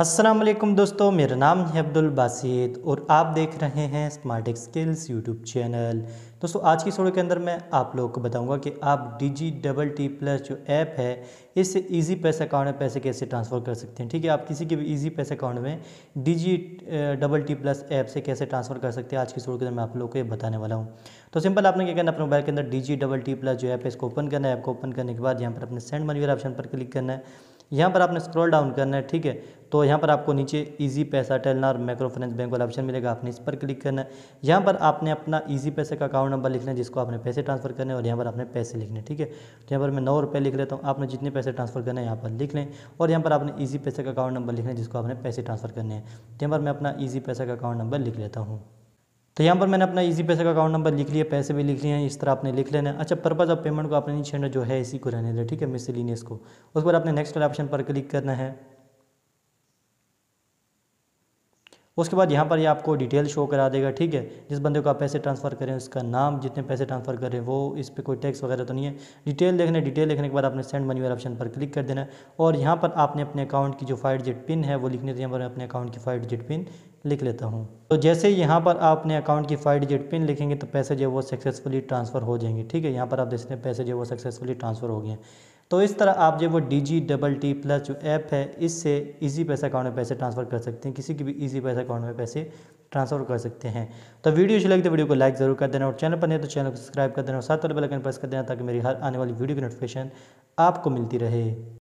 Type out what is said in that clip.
अस्सलाम दोस्तों मेरा नाम है अब्दुल बासित और आप देख रहे हैं स्मार्ट स्किल्स यूट्यूब चैनल दोस्तों आज की वीडियो के अंदर मैं आप लोगों को बताऊंगा कि आप जी डबल टी प्लस जो ऐप है इससे इजी पैसे अकाउंट में पैसे कैसे ट्रांसफ़र कर सकते हैं ठीक है आप किसी के भी इजी पैसे अकाउंट में DG double T plus app से कैसे ट्रांसफ़र कर सकते हैं आज की वीडियो के अंदर मैं आप लोग को ये बताने वाला हूँ तो सिंपल आपने क्या करना अपने मोबाइल के अंदर जी डबल टी प्लस जो ऐप है इसको ओपन करना है ऐप को ओपन करने के बाद यहाँ पर अपने सेंड मनी वाला ऑप्शन पर क्लिक करना है यहाँ पर आपने स्क्रॉल डाउन करना है ठीक है तो यहाँ पर आपको नीचे इजी पैसा टेलना और माइक्रो फाइनेंस बैंक वाला ऑप्शन मिलेगा आपने इस पर क्लिक करना है यहाँ पर आपने अपना इजी पैसे का अकाउंट नंबर लिखना है जिसको आपने पैसे ट्रांसफर करने हैं और यहाँ पर आपने पैसे लिखने ठीक है तो यहाँ पर मैं नौ रुपये लिख लेता हूँ आपने जितने पैसे ट्रांसफर करने हैं यहाँ पर लिख लें और यहाँ पर आपने ईजी पैसे का अकाउंट नंबर लिखना है जिसको आपने पैसे ट्रांसफर करने हैं तो यहाँ पर मैं अपना ईजी पैसे का अकाउंट नंबर लिख लेता हूँ तो यहाँ पर मैंने अपना इजी पैसे का अकाउंट नंबर लिख लिया पैसे भी लिख लिए हैं इस तरह आपने लिख लेना है अच्छा पर्पज़ ऑफ पेमेंट को आपने नहीं छेड़ना जो है इसी को रहने दें ठीक है मिसलिनियस को उसके बाद आपने नेक्स्ट ऑप्शन पर क्लिक करना है उसके बाद यहाँ पर ये आपको डिटेल शो करा देगा ठीक है जिस बंदे को आप पैसे ट्रांसफ़र करें उसका नाम जितने पैसे ट्रांसफ़र करें वो इस पर कोई टैक्स वगैरह तो नहीं है डिटेल देखने डिटेल देखने के बाद आपने सेंड मनी वाले ऑप्शन पर क्लिक कर देना है और यहाँ पर आपने अपने अकाउंट की जो फाइव जेट पिन है वो लिखने तो यहाँ पर अपने अकाउंट की फाइव जेट पिन लिख लेता हूँ तो जैसे ही यहाँ पर आप अपने अकाउंट की फाइव डिजिट पिन लिखेंगे तो पैसे जो वो सक्सेसफुली ट्रांसफ़र हो जाएंगे ठीक है यहाँ पर आप देख सकते हैं पैसे जो वो सक्सेसफुली ट्रांसफ़र हो गए हैं तो इस तरह आप जो वो D G double T plus जो ऐप है इससे इजी पैसा अकाउंट में पैसे ट्रांसफ़र कर सकते हैं किसी की भी इजी पैसा अकाउंट में पैसे ट्रांसफ़र कर सकते हैं तो वीडियो अच्छी लगती है तो वीडियो को लाइक जरूर कर देना और चैनल पर नहीं तो चैनल को सब्सक्राइब कर देना और साथ वाले बेल आइकन प्रेस कर देना ताकि मेरी हर आने वाली वीडियो की नोटिफिकेशन आपको मिलती रहे